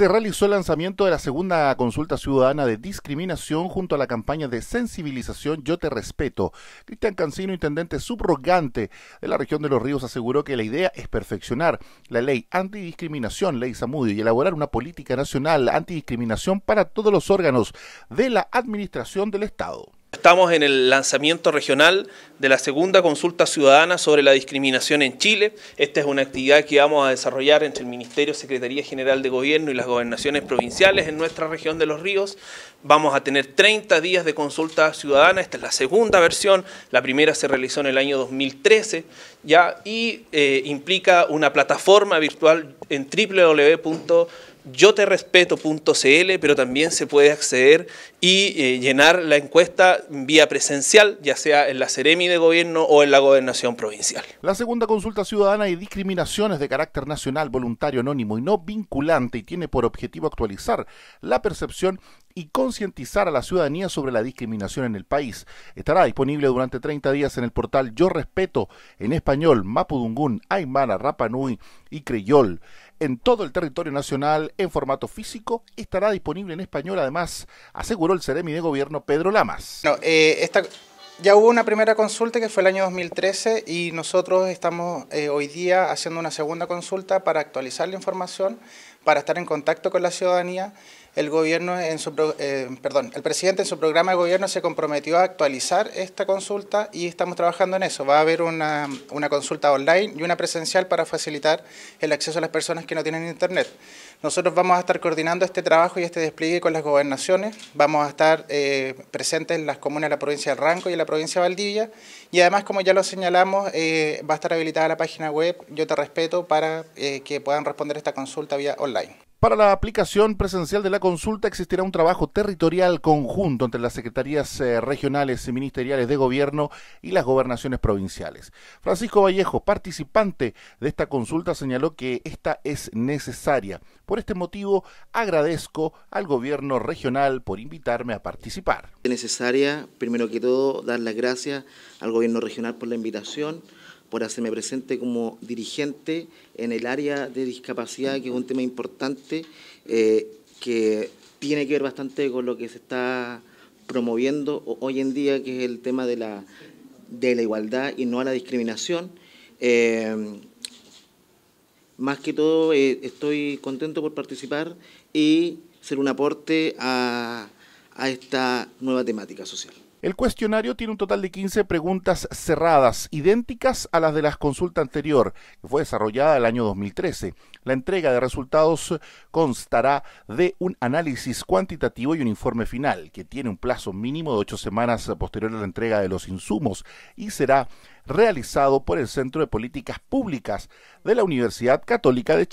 se realizó el lanzamiento de la segunda consulta ciudadana de discriminación junto a la campaña de sensibilización Yo te respeto. Cristian Cancino, intendente subrogante de la región de Los Ríos, aseguró que la idea es perfeccionar la ley antidiscriminación, ley Zamudio, y elaborar una política nacional antidiscriminación para todos los órganos de la administración del Estado. Estamos en el lanzamiento regional de la segunda consulta ciudadana sobre la discriminación en Chile. Esta es una actividad que vamos a desarrollar entre el Ministerio, Secretaría General de Gobierno y las gobernaciones provinciales en nuestra región de Los Ríos. Vamos a tener 30 días de consulta ciudadana, esta es la segunda versión, la primera se realizó en el año 2013 ya y eh, implica una plataforma virtual en www pero también se puede acceder y eh, llenar la encuesta vía presencial, ya sea en la Ceremi de gobierno o en la gobernación provincial. La segunda consulta ciudadana y discriminaciones de carácter nacional, voluntario, anónimo y no vinculante y tiene por objetivo actualizar la percepción y concientizar a la ciudadanía sobre la discriminación en el país. Estará disponible durante 30 días en el portal Yo Respeto en español, Mapudungún, Aymara, Rapanui y Creyol. En todo el territorio nacional en formato físico estará disponible en español, además, aseguró el Ceremi de Gobierno Pedro Lamas. No, eh, esta ya hubo una primera consulta que fue el año 2013 y nosotros estamos eh, hoy día haciendo una segunda consulta para actualizar la información, para estar en contacto con la ciudadanía, el gobierno en su, eh, perdón, el presidente en su programa de gobierno se comprometió a actualizar esta consulta y estamos trabajando en eso. Va a haber una, consulta online y una presencial para facilitar el acceso a las personas que no tienen internet. Nosotros vamos a estar coordinando este trabajo y este despliegue con las gobernaciones, vamos a estar eh, presentes en las comunas de la provincia de Ranco y en la provincia de Valdivia y además, como ya lo señalamos, eh, va a estar habilitada la página web Yo Te Respeto para que puedan responder esta consulta vía online. Para la aplicación presencial de la consulta existirá un trabajo territorial conjunto entre las secretarías eh, regionales y ministeriales de gobierno y las gobernaciones provinciales. Francisco Vallejo, participante de esta consulta, señaló que esta es necesaria. Por este motivo, agradezco al gobierno regional por invitarme a participar. Es necesaria, primero que todo, dar las gracias al gobierno regional por la invitación por hacerme presente como dirigente en el área de discapacidad, que es un tema importante eh, que tiene que ver bastante con lo que se está promoviendo hoy en día, que es el tema de la, de la igualdad y no a la discriminación. Eh, más que todo, eh, estoy contento por participar y ser un aporte a, a esta nueva temática social. El cuestionario tiene un total de 15 preguntas cerradas, idénticas a las de la consulta anterior, que fue desarrollada el año 2013. La entrega de resultados constará de un análisis cuantitativo y un informe final, que tiene un plazo mínimo de ocho semanas posterior a la entrega de los insumos y será realizado por el Centro de Políticas Públicas de la Universidad Católica de Chile.